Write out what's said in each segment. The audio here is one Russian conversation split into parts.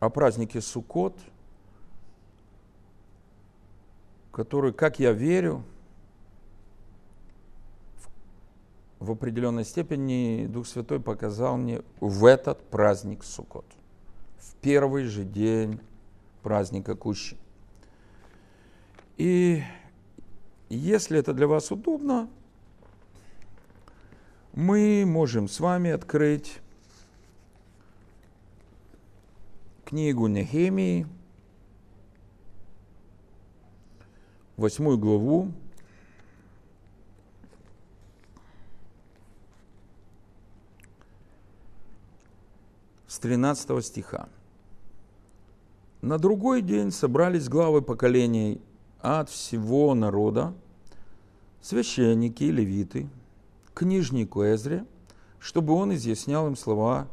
о празднике Суккот, который, как я верю, в определенной степени Дух Святой показал мне в этот праздник Суккот, в первый же день праздника Кущи. И если это для вас удобно, мы можем с вами открыть книгу Нехемии, восьмую главу, с 13 стиха. На другой день собрались главы поколений от всего народа, священники и левиты, книжнику Эзре, чтобы он изъяснял им слова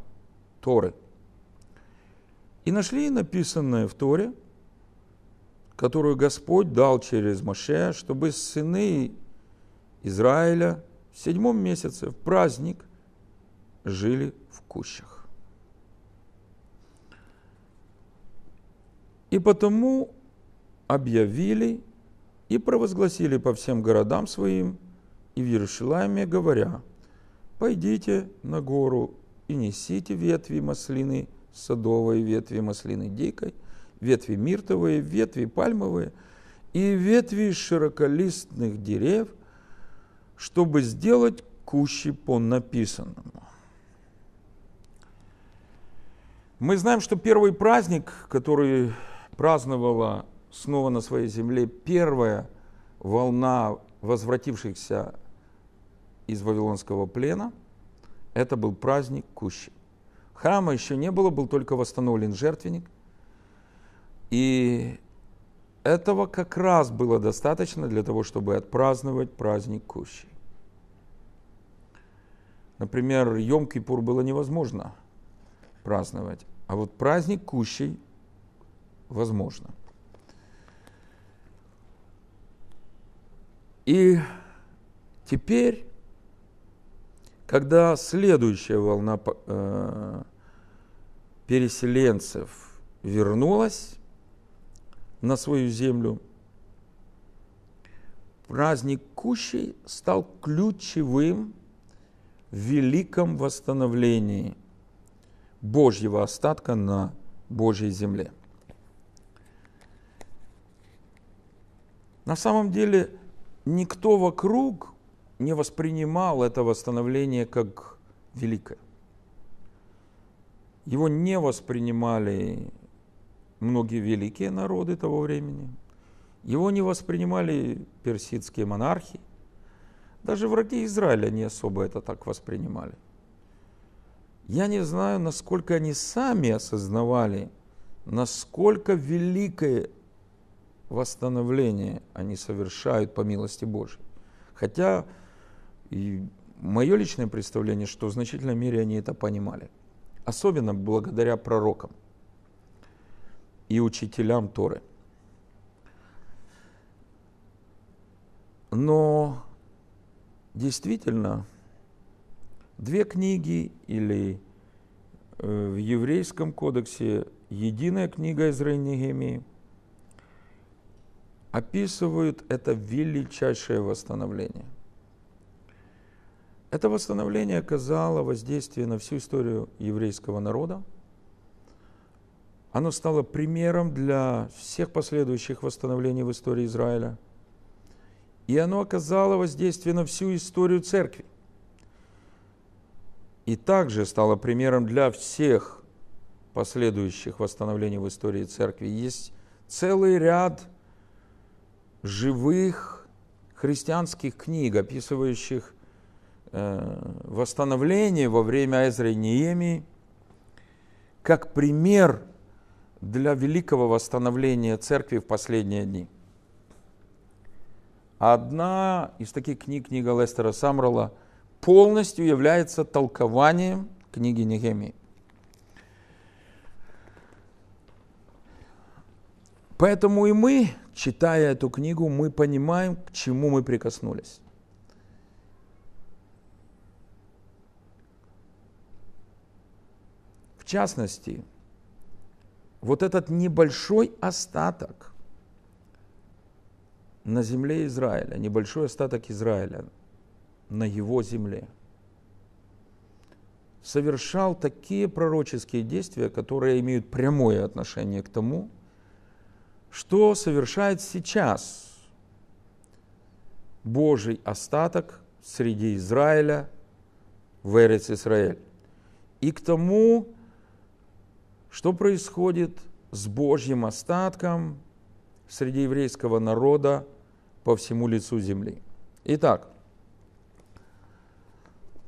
Торы – и нашли написанное в Торе, которую Господь дал через Моше, чтобы сыны Израиля в седьмом месяце, в праздник, жили в кущах. И потому объявили и провозгласили по всем городам своим и в Иерушалайме, говоря, «Пойдите на гору и несите ветви маслины, садовой, ветви маслины дикой, ветви миртовые, ветви пальмовые и ветви широколистных дерев, чтобы сделать кущи по написанному. Мы знаем, что первый праздник, который праздновала снова на своей земле первая волна возвратившихся из Вавилонского плена, это был праздник Кущи. Храма еще не было, был только восстановлен жертвенник. И этого как раз было достаточно для того, чтобы отпраздновать праздник Кущи. Например, Йом-Кипур было невозможно праздновать, а вот праздник Кущей возможно. И теперь, когда следующая волна э, переселенцев вернулось на свою землю, праздник Кущей стал ключевым в великом восстановлении Божьего остатка на Божьей земле. На самом деле никто вокруг не воспринимал это восстановление как великое. Его не воспринимали многие великие народы того времени. Его не воспринимали персидские монархи. Даже враги Израиля не особо это так воспринимали. Я не знаю, насколько они сами осознавали, насколько великое восстановление они совершают по милости Божьей. Хотя и мое личное представление, что в значительной мере они это понимали – особенно благодаря пророкам и учителям Торы. Но действительно, две книги или э, в еврейском кодексе единая книга Израиля Нехемии описывают это величайшее восстановление – это восстановление оказало воздействие на всю историю еврейского народа. Оно стало примером для всех последующих восстановлений в истории Израиля. И оно оказало воздействие на всю историю церкви. И также стало примером для всех последующих восстановлений в истории церкви. Есть целый ряд живых христианских книг, описывающих Э, восстановление во время Эзра и Неемии как пример для великого восстановления церкви в последние дни. Одна из таких книг, книга Лестера Самрала, полностью является толкованием книги Нехемии. Поэтому и мы, читая эту книгу, мы понимаем, к чему мы прикоснулись. частности, вот этот небольшой остаток на земле Израиля, небольшой остаток Израиля на его земле, совершал такие пророческие действия, которые имеют прямое отношение к тому, что совершает сейчас Божий остаток среди Израиля в Эрец Израиль. И к тому, что происходит с Божьим остатком среди еврейского народа по всему лицу земли? Итак,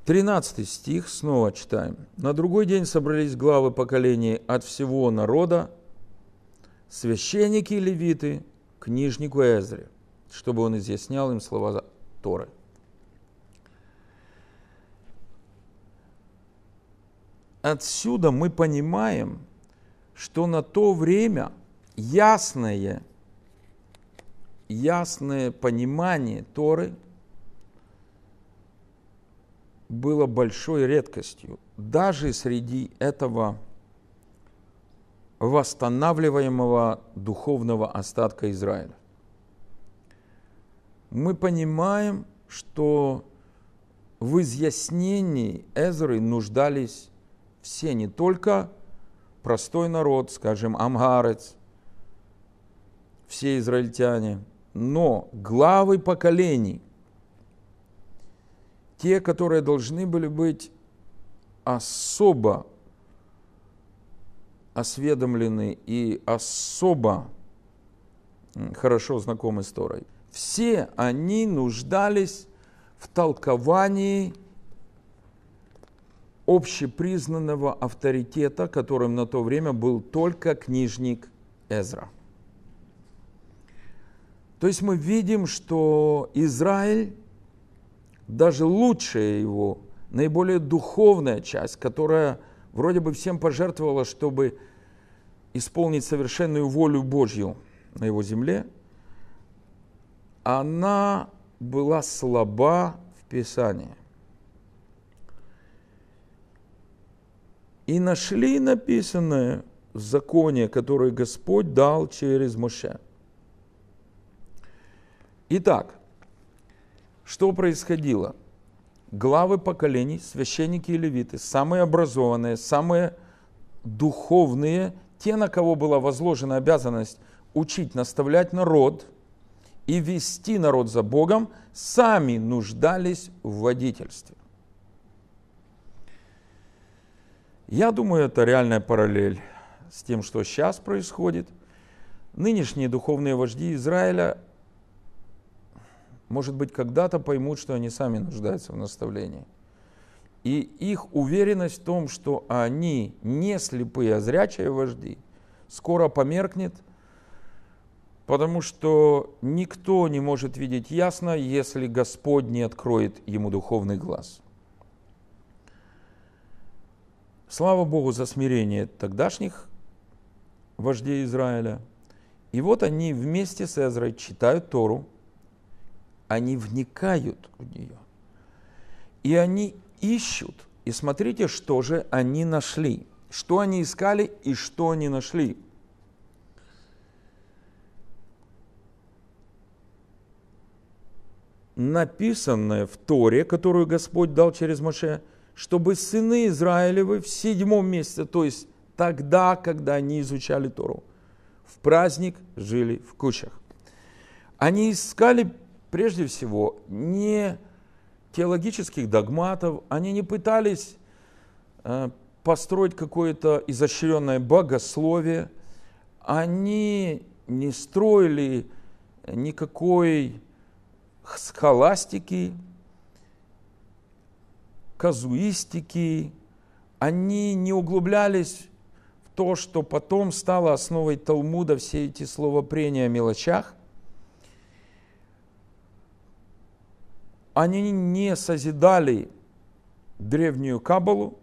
13 стих снова читаем. «На другой день собрались главы поколений от всего народа, священники и левиты, книжнику Эзре, чтобы он изъяснял им слова Торы». Отсюда мы понимаем – что на то время ясное, ясное понимание Торы было большой редкостью. Даже среди этого восстанавливаемого духовного остатка Израиля. Мы понимаем, что в изъяснении Эзры нуждались все, не только простой народ, скажем, амгарец, все израильтяне, но главы поколений, те, которые должны были быть особо осведомлены и особо хорошо знакомы с Торой. Все они нуждались в толковании общепризнанного авторитета, которым на то время был только книжник Эзра. То есть мы видим, что Израиль, даже лучшая его, наиболее духовная часть, которая вроде бы всем пожертвовала, чтобы исполнить совершенную волю Божью на его земле, она была слаба в Писании. и нашли написанное в законе, которое Господь дал через Моше. Итак, что происходило? Главы поколений, священники и левиты, самые образованные, самые духовные, те, на кого была возложена обязанность учить, наставлять народ и вести народ за Богом, сами нуждались в водительстве. Я думаю, это реальная параллель с тем, что сейчас происходит. Нынешние духовные вожди Израиля, может быть, когда-то поймут, что они сами нуждаются в наставлении. И их уверенность в том, что они не слепые, а зрячие вожди, скоро померкнет, потому что никто не может видеть ясно, если Господь не откроет ему духовный глаз. Слава Богу за смирение тогдашних вождей Израиля. И вот они вместе с Эзрой читают Тору, они вникают в нее. И они ищут. И смотрите, что же они нашли. Что они искали и что они нашли. Написанное в Торе, которую Господь дал через Моше – чтобы сыны Израилевы в седьмом месяце, то есть тогда, когда они изучали Тору, в праздник жили в кучах. Они искали прежде всего не теологических догматов, они не пытались э, построить какое-то изощренное богословие, они не строили никакой схоластики, казуистики, они не углублялись в то, что потом стало основой Талмуда, все эти словопрения о мелочах. Они не созидали древнюю Кабалу,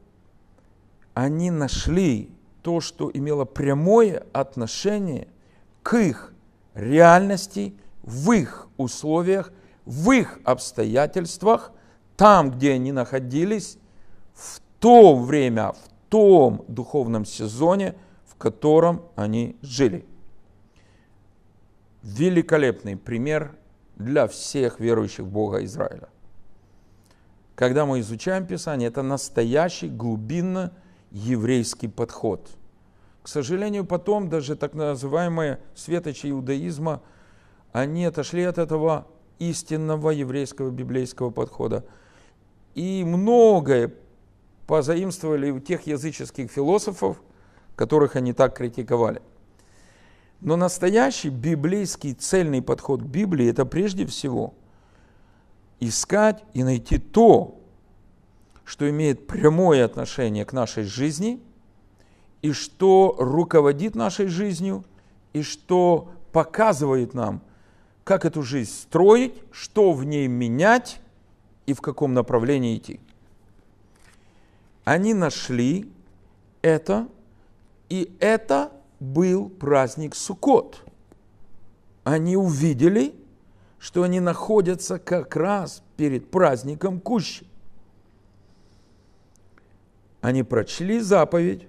они нашли то, что имело прямое отношение к их реальности, в их условиях, в их обстоятельствах – там, где они находились, в то время, в том духовном сезоне, в котором они жили. Великолепный пример для всех верующих в Бога Израиля. Когда мы изучаем Писание, это настоящий глубинно еврейский подход. К сожалению, потом даже так называемые светочи иудаизма, они отошли от этого истинного еврейского библейского подхода – и многое позаимствовали у тех языческих философов, которых они так критиковали. Но настоящий библейский цельный подход к Библии – это прежде всего искать и найти то, что имеет прямое отношение к нашей жизни, и что руководит нашей жизнью, и что показывает нам, как эту жизнь строить, что в ней менять – и в каком направлении идти. Они нашли это, и это был праздник Суккот. Они увидели, что они находятся как раз перед праздником Кущи. Они прочли заповедь,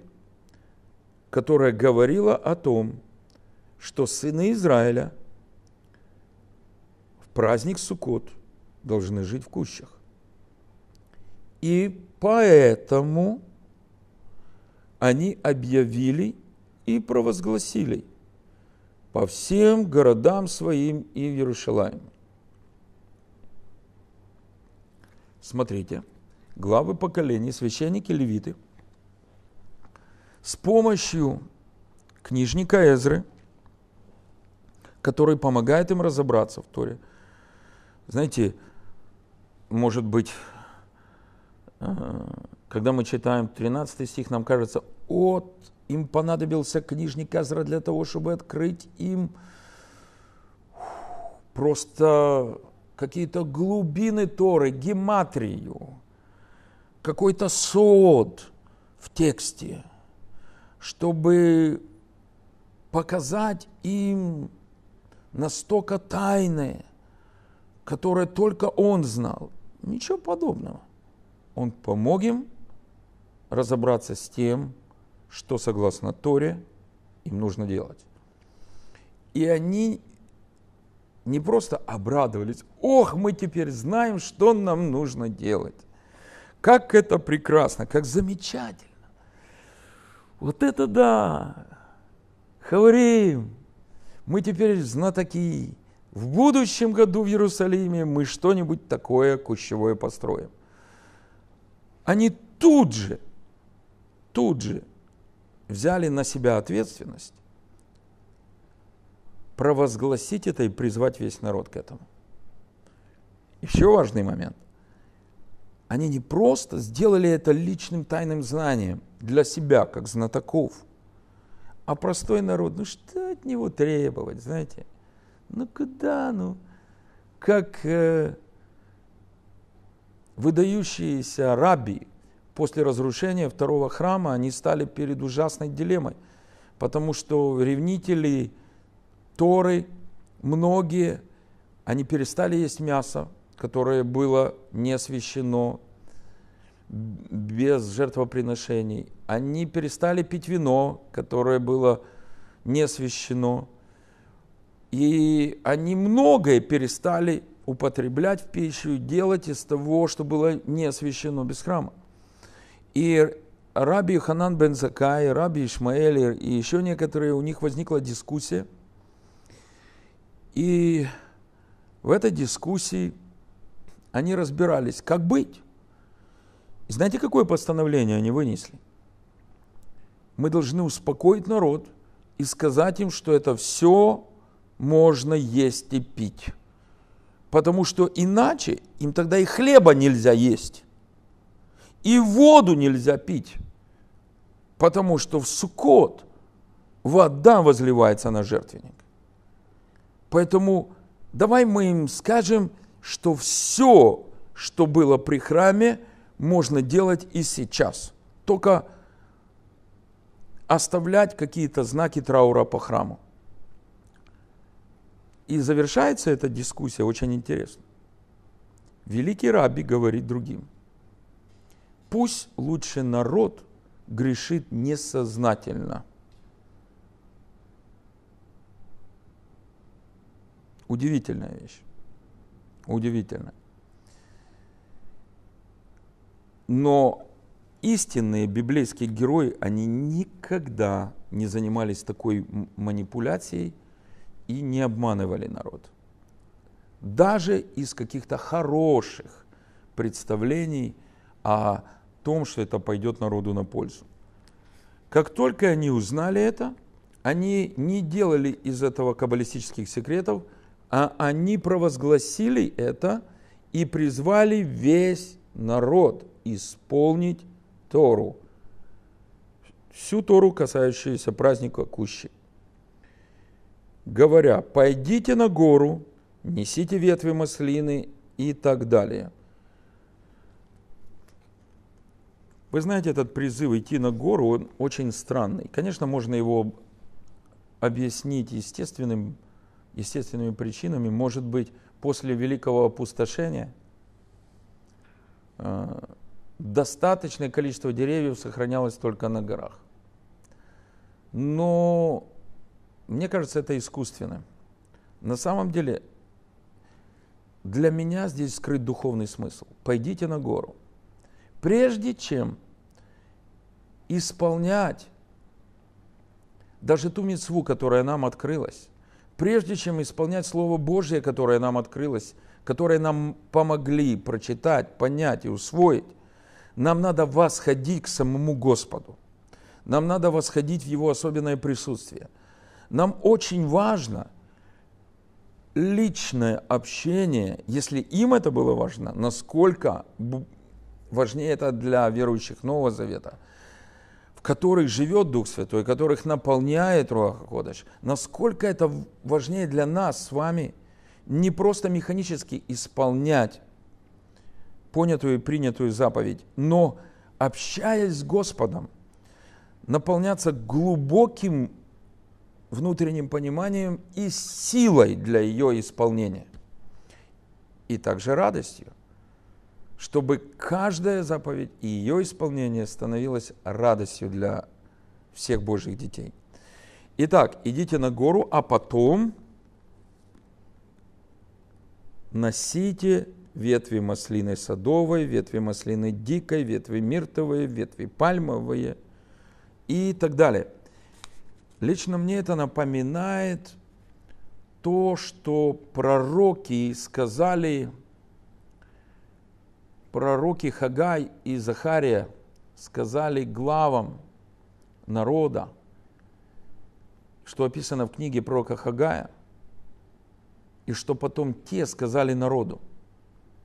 которая говорила о том, что сыны Израиля в праздник Суккот – должны жить в кущах. И поэтому они объявили и провозгласили по всем городам своим и в Иерушалаем. Смотрите, главы поколений, священники, левиты, с помощью книжника Эзры, который помогает им разобраться в Торе. Знаете, может быть, э, когда мы читаем 13 стих, нам кажется, от им понадобился книжник Азра для того, чтобы открыть им просто какие-то глубины Торы, гематрию, какой-то сод в тексте, чтобы показать им настолько тайны, которые только он знал, Ничего подобного. Он помог им разобраться с тем, что согласно Торе им нужно делать. И они не просто обрадовались, ох, мы теперь знаем, что нам нужно делать. Как это прекрасно, как замечательно. Вот это да! Хаврим! Мы теперь знатоки, в будущем году в Иерусалиме мы что-нибудь такое кущевое построим. Они тут же, тут же взяли на себя ответственность провозгласить это и призвать весь народ к этому. Еще важный момент. Они не просто сделали это личным тайным знанием для себя, как знатоков, а простой народ, ну что от него требовать, знаете – ну куда, ну? Как э, выдающиеся раби после разрушения второго храма, они стали перед ужасной дилеммой, потому что ревнители Торы, многие, они перестали есть мясо, которое было не освящено без жертвоприношений. Они перестали пить вино, которое было не освящено. И они многое перестали употреблять в пищу, делать из того, что было не освящено без храма. И Раби Ханан бен Закай, Раби Ишмаэль и еще некоторые, у них возникла дискуссия. И в этой дискуссии они разбирались, как быть. И знаете, какое постановление они вынесли? Мы должны успокоить народ и сказать им, что это все можно есть и пить. Потому что иначе им тогда и хлеба нельзя есть, и воду нельзя пить. Потому что в Суккот вода возливается на жертвенник. Поэтому давай мы им скажем, что все, что было при храме, можно делать и сейчас. Только оставлять какие-то знаки траура по храму. И завершается эта дискуссия очень интересно. Великий Раби говорит другим, пусть лучше народ грешит несознательно. Удивительная вещь. Удивительная. Но истинные библейские герои, они никогда не занимались такой манипуляцией – и не обманывали народ. Даже из каких-то хороших представлений о том, что это пойдет народу на пользу. Как только они узнали это, они не делали из этого каббалистических секретов, а они провозгласили это и призвали весь народ исполнить Тору. Всю Тору, касающуюся праздника Кущи – говоря, «Пойдите на гору, несите ветви маслины» и так далее. Вы знаете, этот призыв идти на гору, он очень странный. Конечно, можно его объяснить естественным, естественными причинами. Может быть, после великого опустошения э, достаточное количество деревьев сохранялось только на горах. Но мне кажется, это искусственно. На самом деле, для меня здесь скрыт духовный смысл. Пойдите на гору. Прежде чем исполнять даже ту мецву, которая нам открылась, прежде чем исполнять Слово Божье, которое нам открылось, которое нам помогли прочитать, понять и усвоить, нам надо восходить к самому Господу. Нам надо восходить в Его особенное присутствие – нам очень важно личное общение, если им это было важно, насколько важнее это для верующих Нового Завета, в которых живет Дух Святой, которых наполняет Руаха Кодыш, насколько это важнее для нас с вами не просто механически исполнять понятую и принятую заповедь, но общаясь с Господом, наполняться глубоким внутренним пониманием и силой для ее исполнения. И также радостью, чтобы каждая заповедь и ее исполнение становилось радостью для всех Божьих детей. Итак, идите на гору, а потом носите ветви маслины садовой, ветви маслины дикой, ветви миртовые, ветви пальмовые и так далее – Лично мне это напоминает то, что пророки сказали, пророки Хагай и Захария сказали главам народа, что описано в книге пророка Хагая, и что потом те сказали народу,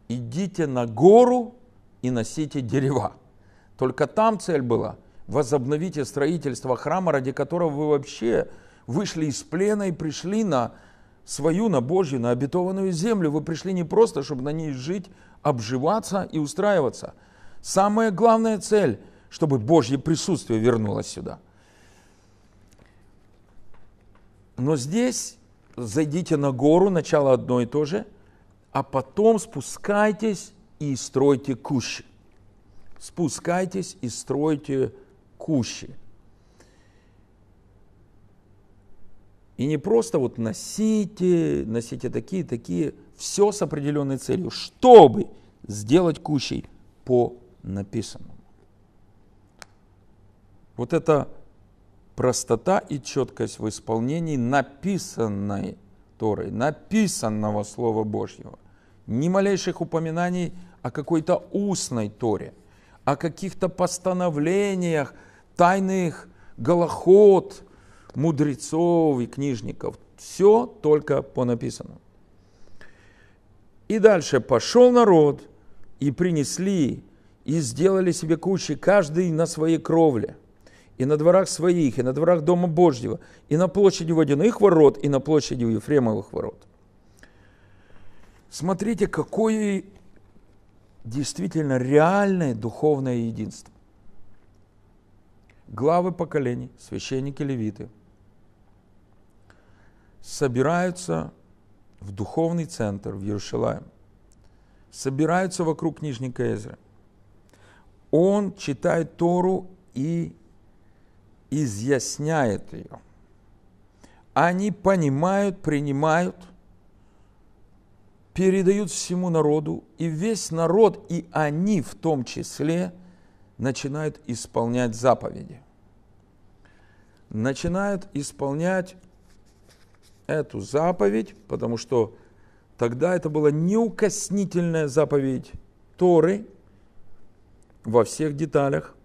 идите на гору и носите дерева. Только там цель была – возобновите строительство храма, ради которого вы вообще вышли из плена и пришли на свою, на Божью, на обетованную землю. Вы пришли не просто, чтобы на ней жить, обживаться и устраиваться. Самая главная цель, чтобы Божье присутствие вернулось сюда. Но здесь зайдите на гору, начало одно и то же, а потом спускайтесь и стройте кущи. Спускайтесь и стройте кущи Кущи. И не просто вот носите, носите такие, такие, все с определенной целью, чтобы сделать кущей по написанному. Вот это простота и четкость в исполнении написанной Торы, написанного Слова Божьего. Ни малейших упоминаний о какой-то устной Торе, о каких-то постановлениях – тайных голоход мудрецов и книжников. Все только по написанному. И дальше пошел народ, и принесли, и сделали себе кучи, каждый на своей кровле, и на дворах своих, и на дворах Дома Божьего, и на площади водяных ворот, и на площади Ефремовых ворот. Смотрите, какое действительно реальное духовное единство главы поколений, священники левиты, собираются в духовный центр в Иерушалаем, собираются вокруг книжника Эзры. Он читает Тору и изъясняет ее. Они понимают, принимают, передают всему народу, и весь народ, и они в том числе – начинают исполнять заповеди. начинают исполнять эту заповедь, потому что тогда это была неукоснительная заповедь Торы во всех деталях.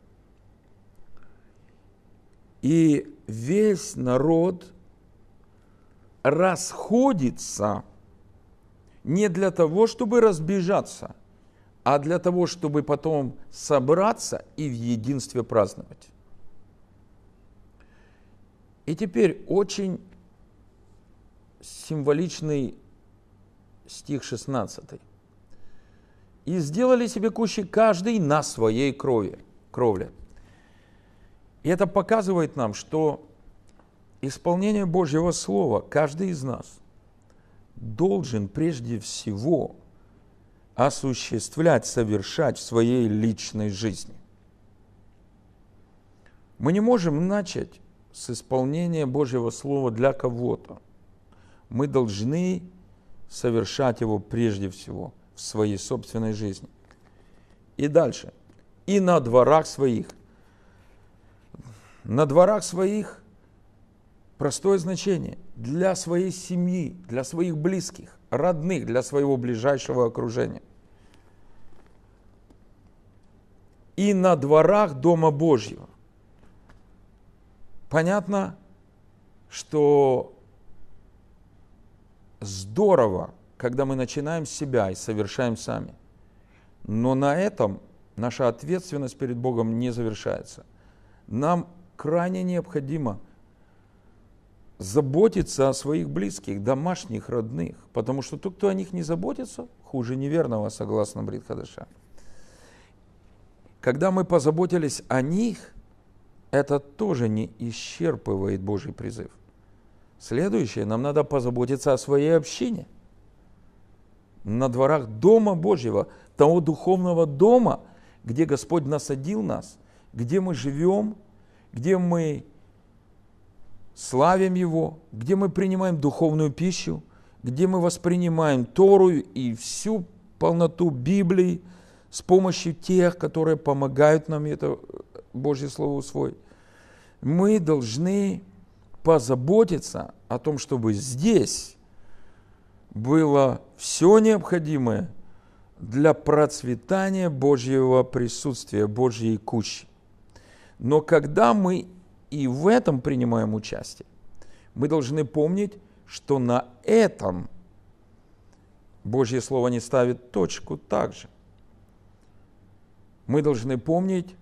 И весь народ расходится не для того, чтобы разбежаться – а для того, чтобы потом собраться и в единстве праздновать. И теперь очень символичный стих 16. «И сделали себе кущи каждый на своей крови, кровле». И это показывает нам, что исполнение Божьего Слова каждый из нас должен прежде всего осуществлять, совершать в своей личной жизни. Мы не можем начать с исполнения Божьего Слова для кого-то. Мы должны совершать его прежде всего в своей собственной жизни. И дальше. И на дворах своих. На дворах своих простое значение. Для своей семьи, для своих близких родных, для своего ближайшего окружения. И на дворах Дома Божьего. Понятно, что здорово, когда мы начинаем себя и совершаем сами. Но на этом наша ответственность перед Богом не завершается. Нам крайне необходимо – заботиться о своих близких, домашних, родных. Потому что тот, кто о них не заботится, хуже неверного, согласно Бритхадаша. Когда мы позаботились о них, это тоже не исчерпывает Божий призыв. Следующее, нам надо позаботиться о своей общине. На дворах Дома Божьего, того духовного дома, где Господь насадил нас, где мы живем, где мы славим Его, где мы принимаем духовную пищу, где мы воспринимаем Тору и всю полноту Библии с помощью тех, которые помогают нам это Божье Слово усвоить. Мы должны позаботиться о том, чтобы здесь было все необходимое для процветания Божьего присутствия, Божьей кучи. Но когда мы и в этом принимаем участие, мы должны помнить, что на этом Божье Слово не ставит точку также. Мы должны помнить,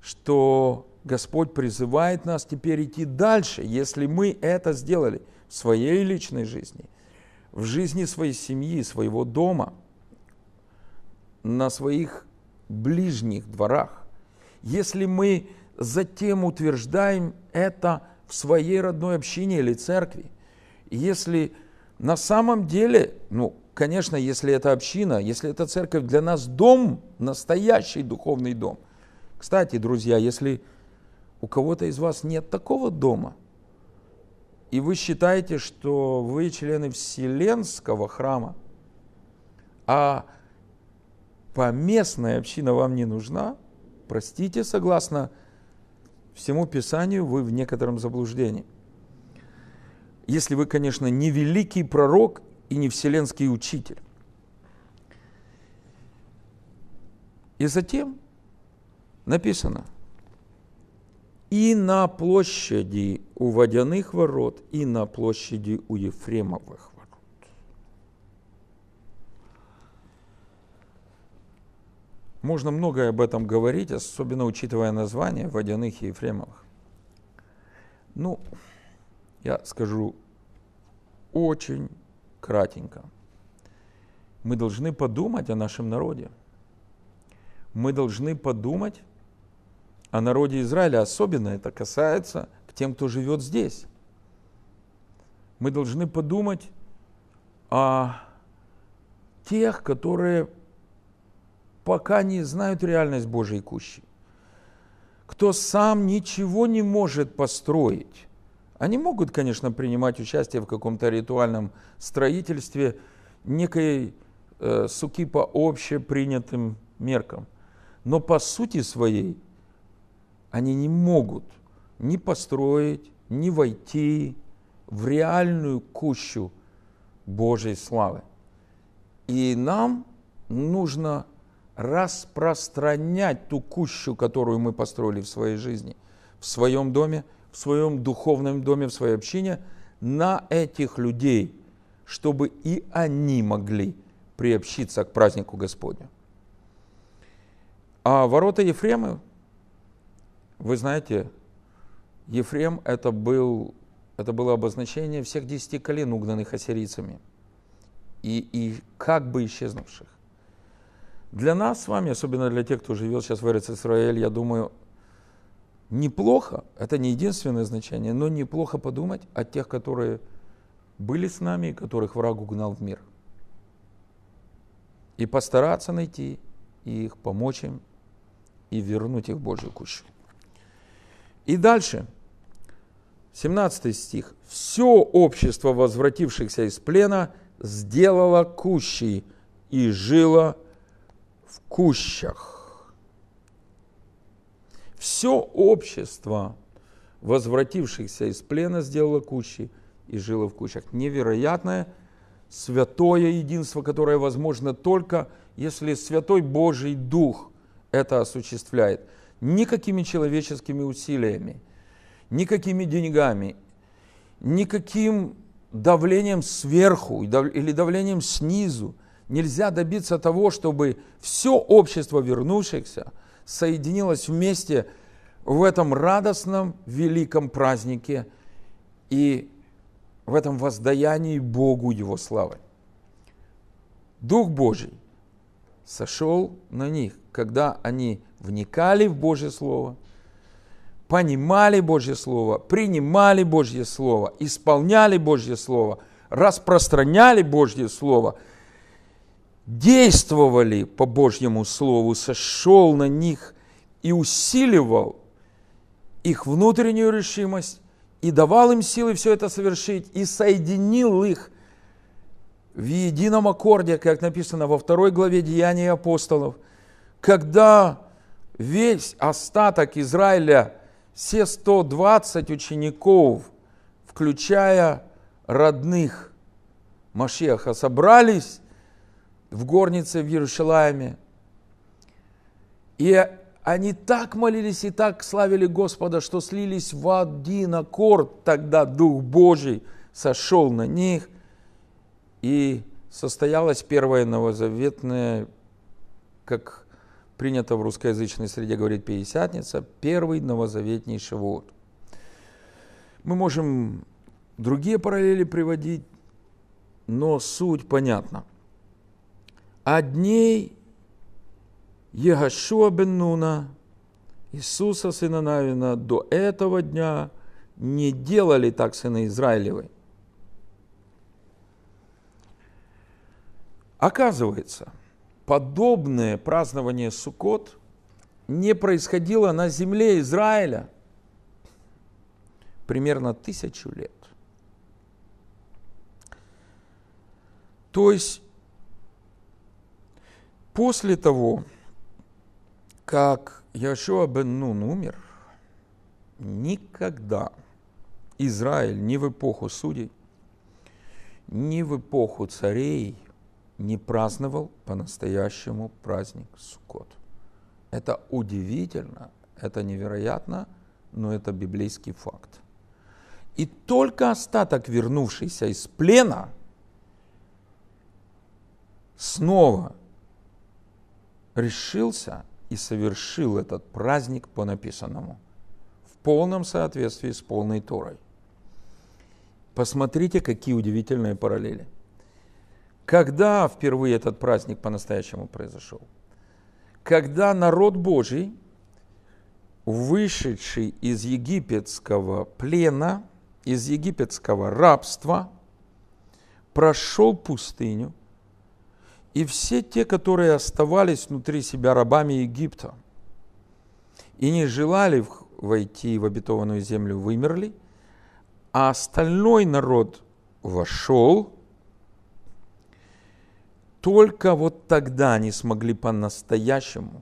что Господь призывает нас теперь идти дальше, если мы это сделали в своей личной жизни, в жизни своей семьи, своего дома, на своих ближних дворах. Если мы затем утверждаем это в своей родной общине или церкви. Если на самом деле, ну, конечно, если это община, если это церковь, для нас дом, настоящий духовный дом. Кстати, друзья, если у кого-то из вас нет такого дома, и вы считаете, что вы члены Вселенского храма, а поместная община вам не нужна, простите, согласно всему Писанию вы в некотором заблуждении. Если вы, конечно, не великий пророк и не вселенский учитель. И затем написано, и на площади у водяных ворот, и на площади у Ефремовых Можно многое об этом говорить, особенно учитывая название водяных и ефремовых. Ну, я скажу очень кратенько. Мы должны подумать о нашем народе. Мы должны подумать о народе Израиля. Особенно это касается к тем, кто живет здесь. Мы должны подумать о тех, которые пока не знают реальность Божьей кущи. Кто сам ничего не может построить, они могут, конечно, принимать участие в каком-то ритуальном строительстве некой э, суки по общепринятым меркам. Но по сути своей они не могут ни построить, ни войти в реальную кущу Божьей славы. И нам нужно распространять ту кущу, которую мы построили в своей жизни, в своем доме, в своем духовном доме, в своей общине, на этих людей, чтобы и они могли приобщиться к празднику Господню. А ворота Ефремы, вы знаете, Ефрем это, был, это было обозначение всех десяти колен, угнанных ассирийцами, и, и как бы исчезнувших. Для нас с вами, особенно для тех, кто живет сейчас в Эрец Исраэль, я думаю, неплохо, это не единственное значение, но неплохо подумать о тех, которые были с нами которых враг угнал в мир. И постараться найти их, помочь им и вернуть их в Божью кущу. И дальше, 17 стих. «Все общество возвратившихся из плена сделало кущи и жило в кущах. Все общество возвратившихся из плена сделало кущи и жило в кущах. Невероятное святое единство, которое возможно только, если Святой Божий Дух это осуществляет. Никакими человеческими усилиями, никакими деньгами, никаким давлением сверху или давлением снизу – нельзя добиться того, чтобы все общество вернувшихся соединилось вместе в этом радостном великом празднике и в этом воздаянии Богу Его славы. Дух Божий сошел на них, когда они вникали в Божье Слово, понимали Божье Слово, принимали Божье Слово, исполняли Божье Слово, распространяли Божье Слово – действовали по Божьему Слову, сошел на них и усиливал их внутреннюю решимость, и давал им силы все это совершить, и соединил их в едином аккорде, как написано во второй главе Деяний апостолов, когда весь остаток Израиля, все 120 учеников, включая родных Машеха, собрались в горнице в Иерушалайме. И они так молились и так славили Господа, что слились в один аккорд. Тогда Дух Божий сошел на них, и состоялась первая новозаветная, как принято в русскоязычной среде говорить пятидесятница, первый новозаветний шивот. Мы можем другие параллели приводить, но суть понятна – а дней бен Нуна, Иисуса сына Навина, до этого дня не делали так сыны Израилевы. Оказывается, подобное празднование Суккот не происходило на земле Израиля примерно тысячу лет. То есть После того, как Яшуа бен Нун умер, никогда Израиль ни в эпоху судей, ни в эпоху царей не праздновал по-настоящему праздник Суккот. Это удивительно, это невероятно, но это библейский факт. И только остаток, вернувшийся из плена, снова решился и совершил этот праздник по написанному, в полном соответствии с полной Торой. Посмотрите, какие удивительные параллели. Когда впервые этот праздник по-настоящему произошел? Когда народ Божий, вышедший из египетского плена, из египетского рабства, прошел пустыню – и все те, которые оставались внутри себя рабами Египта и не желали войти в обетованную землю, вымерли, а остальной народ вошел, только вот тогда они смогли по-настоящему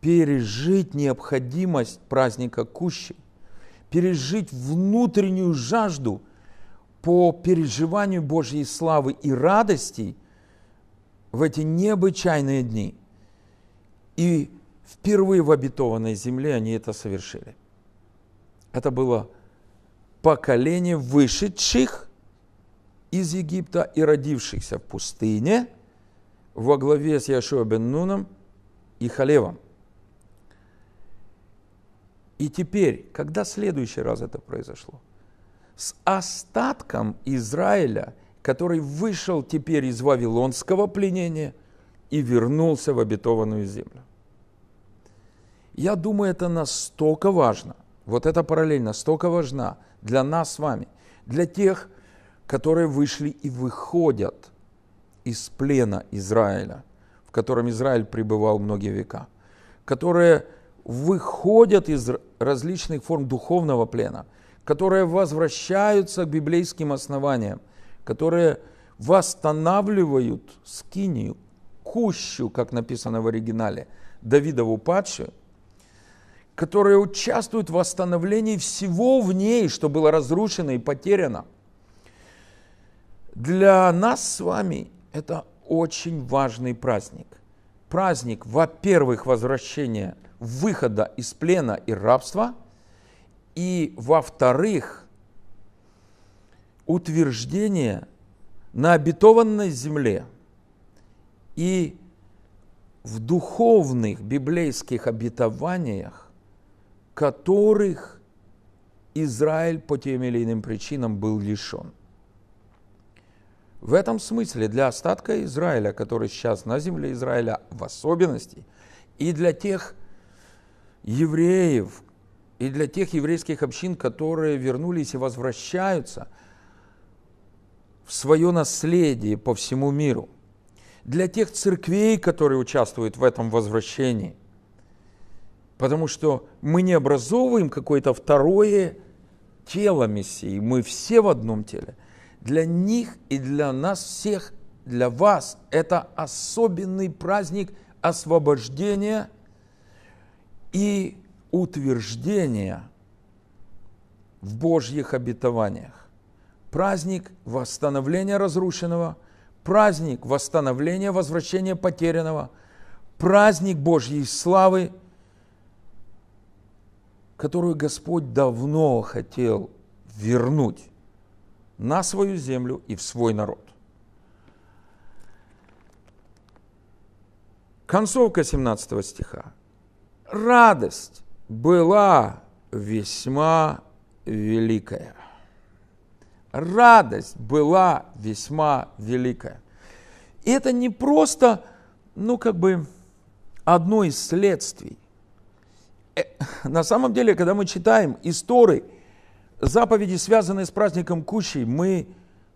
пережить необходимость праздника Кущи, пережить внутреннюю жажду по переживанию Божьей славы и радости, в эти необычайные дни. И впервые в обетованной земле они это совершили. Это было поколение вышедших из Египта и родившихся в пустыне во главе с Яшуа бен Нуном и Халевом. И теперь, когда в следующий раз это произошло? С остатком Израиля – который вышел теперь из вавилонского пленения и вернулся в обетованную землю. Я думаю, это настолько важно, вот эта параллель настолько важна для нас с вами, для тех, которые вышли и выходят из плена Израиля, в котором Израиль пребывал многие века, которые выходят из различных форм духовного плена, которые возвращаются к библейским основаниям – которые восстанавливают скинию, кущу, как написано в оригинале, Давидову падшую, которые участвуют в восстановлении всего в ней, что было разрушено и потеряно. Для нас с вами это очень важный праздник. Праздник, во-первых, возвращения выхода из плена и рабства, и, во-вторых, утверждение на обетованной земле и в духовных библейских обетованиях, которых Израиль по тем или иным причинам был лишен. В этом смысле для остатка Израиля, который сейчас на земле Израиля в особенности, и для тех евреев, и для тех еврейских общин, которые вернулись и возвращаются – в свое наследие по всему миру. Для тех церквей, которые участвуют в этом возвращении. Потому что мы не образовываем какое-то второе тело Мессии, мы все в одном теле. Для них и для нас всех, для вас это особенный праздник освобождения и утверждения в Божьих обетованиях праздник восстановления разрушенного, праздник восстановления возвращения потерянного, праздник Божьей славы, которую Господь давно хотел вернуть на свою землю и в свой народ. Концовка 17 стиха. Радость была весьма великая радость была весьма великая. И это не просто, ну, как бы, одно из следствий. Э, на самом деле, когда мы читаем истории, заповеди, связанные с праздником Кущей, мы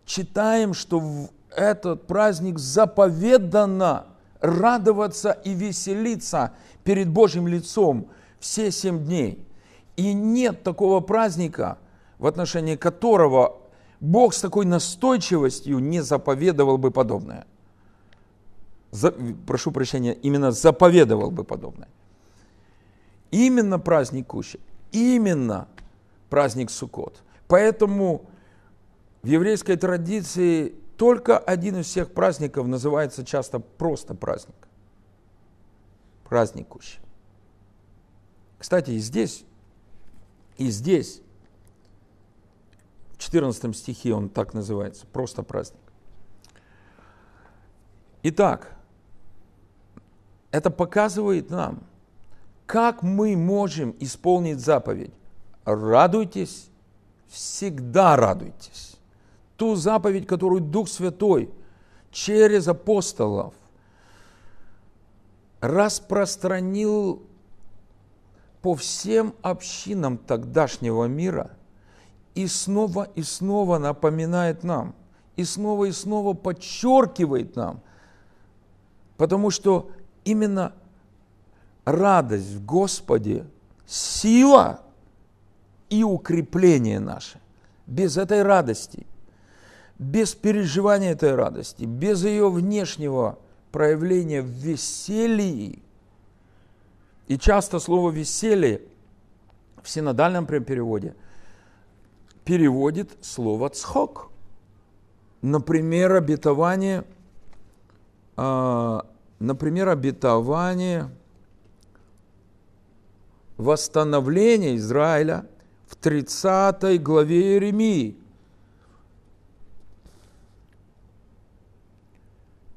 читаем, что в этот праздник заповедано радоваться и веселиться перед Божьим лицом все семь дней. И нет такого праздника, в отношении которого Бог с такой настойчивостью не заповедовал бы подобное. За, прошу прощения, именно заповедовал бы подобное. Именно праздник Кущи, именно праздник Сукот. Поэтому в еврейской традиции только один из всех праздников называется часто просто праздник. Праздник Кущи. Кстати, и здесь, и здесь в 14 стихе он так называется, просто праздник. Итак, это показывает нам, как мы можем исполнить заповедь. Радуйтесь, всегда радуйтесь. Ту заповедь, которую Дух Святой через апостолов распространил по всем общинам тогдашнего мира – и снова и снова напоминает нам, и снова и снова подчеркивает нам, потому что именно радость в Господе, сила и укрепление наше. Без этой радости, без переживания этой радости, без ее внешнего проявления в веселии. И часто слово «веселье» в синодальном переводе – переводит слово «цхок». Например, обетование, э, например, обетование восстановления Израиля в 30 главе Иеремии.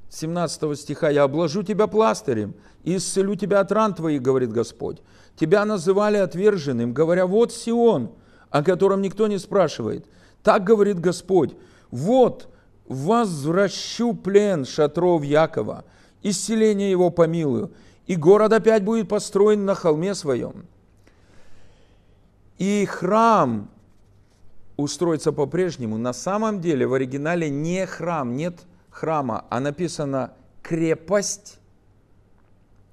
17 стиха «Я обложу тебя пластырем и исцелю тебя от ран твоих, говорит Господь. Тебя называли отверженным, говоря, вот Сион, о котором никто не спрашивает. Так говорит Господь, вот возвращу плен шатров Якова, исцеление его помилую, и город опять будет построен на холме своем. И храм устроится по-прежнему. На самом деле в оригинале не храм, нет храма, а написано крепость,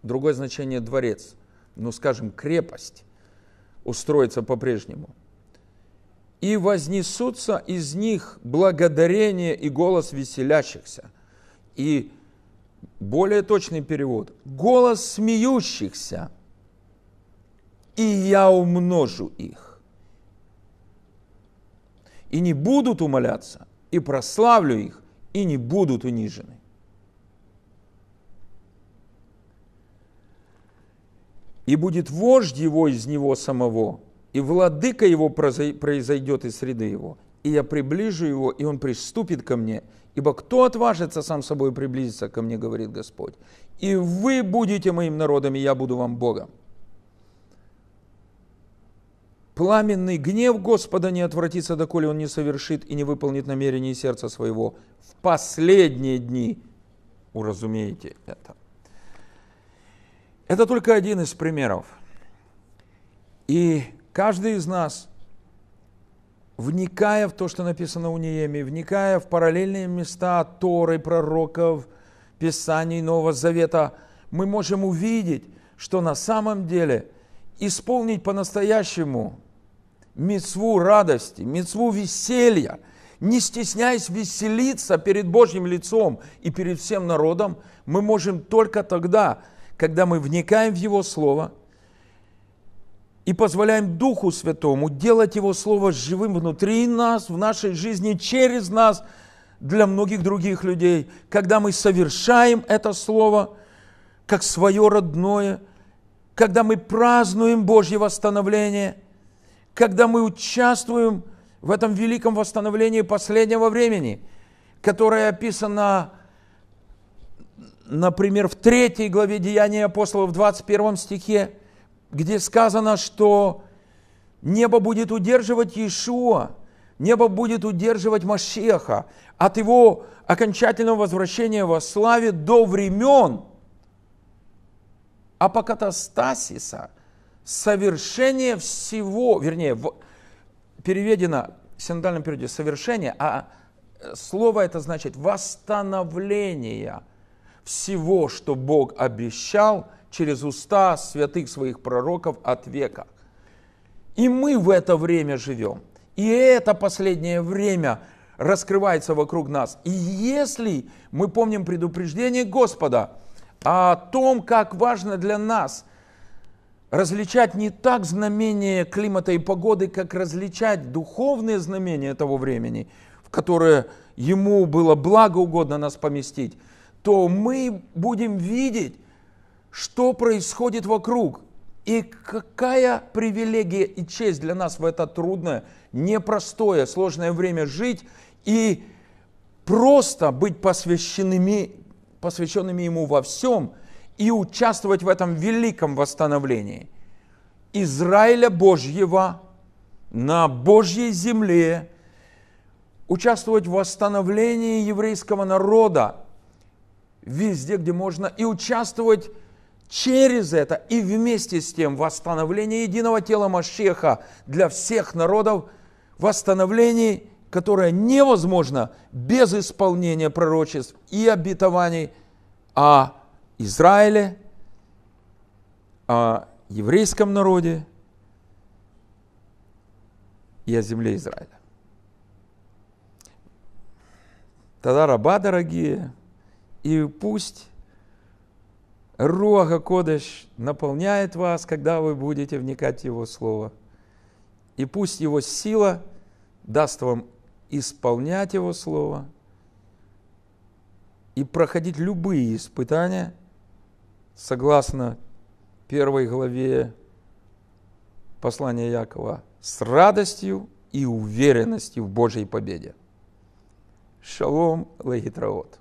другое значение дворец, ну скажем крепость, устроится по-прежнему – и вознесутся из них благодарение и голос веселящихся. И более точный перевод – голос смеющихся, и я умножу их. И не будут умоляться, и прославлю их, и не будут унижены. И будет вождь его из него самого – и владыка его произойдет из среды его, и я приближу его, и он приступит ко мне, ибо кто отважится сам собой приблизиться ко мне, говорит Господь, и вы будете моим народом, и я буду вам Богом. Пламенный гнев Господа не отвратится, доколе он не совершит и не выполнит намерений сердца своего. В последние дни уразумеете это. Это только один из примеров. И Каждый из нас, вникая в то, что написано у Неемии, вникая в параллельные места Торы, пророков, Писаний Нового Завета, мы можем увидеть, что на самом деле исполнить по-настоящему мецву радости, мецву веселья, не стесняясь веселиться перед Божьим лицом и перед всем народом, мы можем только тогда, когда мы вникаем в Его Слово – и позволяем Духу Святому делать Его Слово живым внутри нас, в нашей жизни, через нас, для многих других людей. Когда мы совершаем это Слово как свое родное, когда мы празднуем Божье восстановление, когда мы участвуем в этом великом восстановлении последнего времени, которое описано, например, в третьей главе Деяния апостолов в 21 стихе – где сказано, что небо будет удерживать Иешуа, небо будет удерживать Машеха от его окончательного возвращения во славе до времен апокатастасиса, совершение всего, вернее, переведено в синодальном периоде совершение, а э, слово это значит восстановление всего, что Бог обещал – через уста святых своих пророков от века. И мы в это время живем. И это последнее время раскрывается вокруг нас. И если мы помним предупреждение Господа о том, как важно для нас различать не так знамения климата и погоды, как различать духовные знамения того времени, в которое ему было благо угодно нас поместить, то мы будем видеть что происходит вокруг. И какая привилегия и честь для нас в это трудное, непростое, сложное время жить и просто быть посвященными, посвященными Ему во всем и участвовать в этом великом восстановлении Израиля Божьего на Божьей земле, участвовать в восстановлении еврейского народа везде, где можно, и участвовать через это и вместе с тем восстановление единого тела Машеха для всех народов, восстановление, которое невозможно без исполнения пророчеств и обетований о Израиле, о еврейском народе и о земле Израиля. Тогда раба, дорогие, и пусть Руаха Кодыш наполняет вас, когда вы будете вникать в Его Слово. И пусть Его сила даст вам исполнять Его Слово и проходить любые испытания, согласно первой главе послания Якова, с радостью и уверенностью в Божьей победе. Шалом, Легитраот.